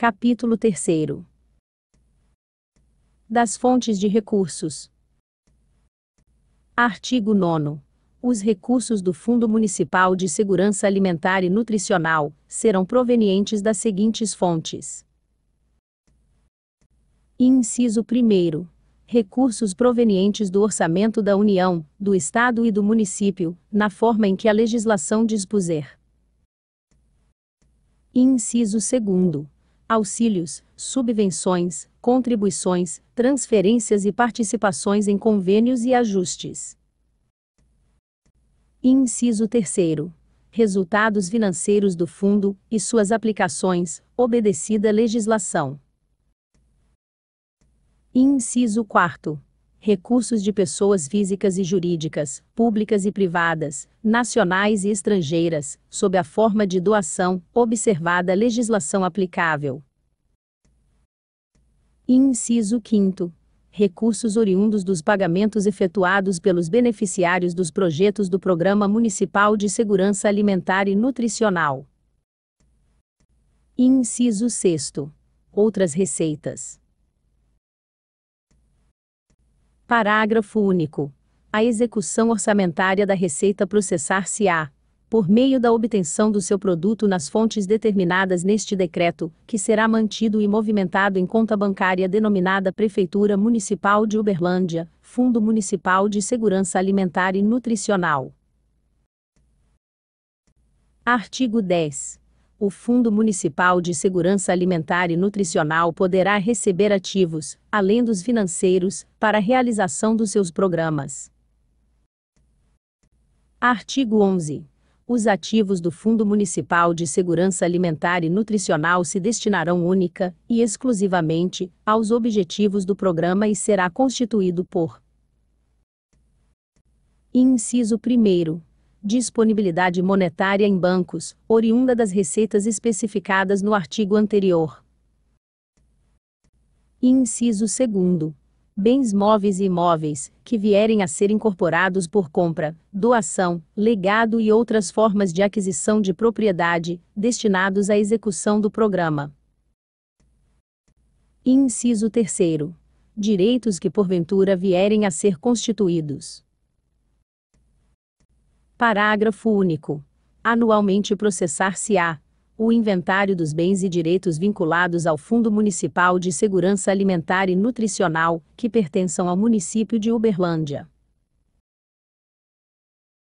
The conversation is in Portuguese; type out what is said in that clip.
Capítulo 3 Das fontes de recursos. Artigo 9. Os recursos do Fundo Municipal de Segurança Alimentar e Nutricional serão provenientes das seguintes fontes: Inciso 1. Recursos provenientes do orçamento da União, do Estado e do município, na forma em que a legislação dispuser. Inciso 2 auxílios, subvenções, contribuições, transferências e participações em convênios e ajustes. Inciso 3. Resultados financeiros do fundo e suas aplicações, obedecida legislação. Inciso 4. Recursos de pessoas físicas e jurídicas, públicas e privadas, nacionais e estrangeiras, sob a forma de doação, observada a legislação aplicável inciso 5 recursos oriundos dos pagamentos efetuados pelos beneficiários dos projetos do Programa Municipal de Segurança Alimentar e Nutricional. Inciso 6. Outras receitas. Parágrafo único. A execução orçamentária da receita processar-se-á, por meio da obtenção do seu produto nas fontes determinadas neste decreto, que será mantido e movimentado em conta bancária denominada Prefeitura Municipal de Uberlândia, Fundo Municipal de Segurança Alimentar e Nutricional. Artigo 10. O Fundo Municipal de Segurança Alimentar e Nutricional poderá receber ativos, além dos financeiros, para a realização dos seus programas. Artigo 11 os ativos do Fundo Municipal de Segurança Alimentar e Nutricional se destinarão única e exclusivamente aos objetivos do programa e será constituído por Inciso 1 Disponibilidade monetária em bancos, oriunda das receitas especificadas no artigo anterior. Inciso 2 bens móveis e imóveis, que vierem a ser incorporados por compra, doação, legado e outras formas de aquisição de propriedade, destinados à execução do programa. Inciso 3. Direitos que porventura vierem a ser constituídos. Parágrafo único. Anualmente processar-se-á, o inventário dos bens e direitos vinculados ao Fundo Municipal de Segurança Alimentar e Nutricional, que pertençam ao município de Uberlândia.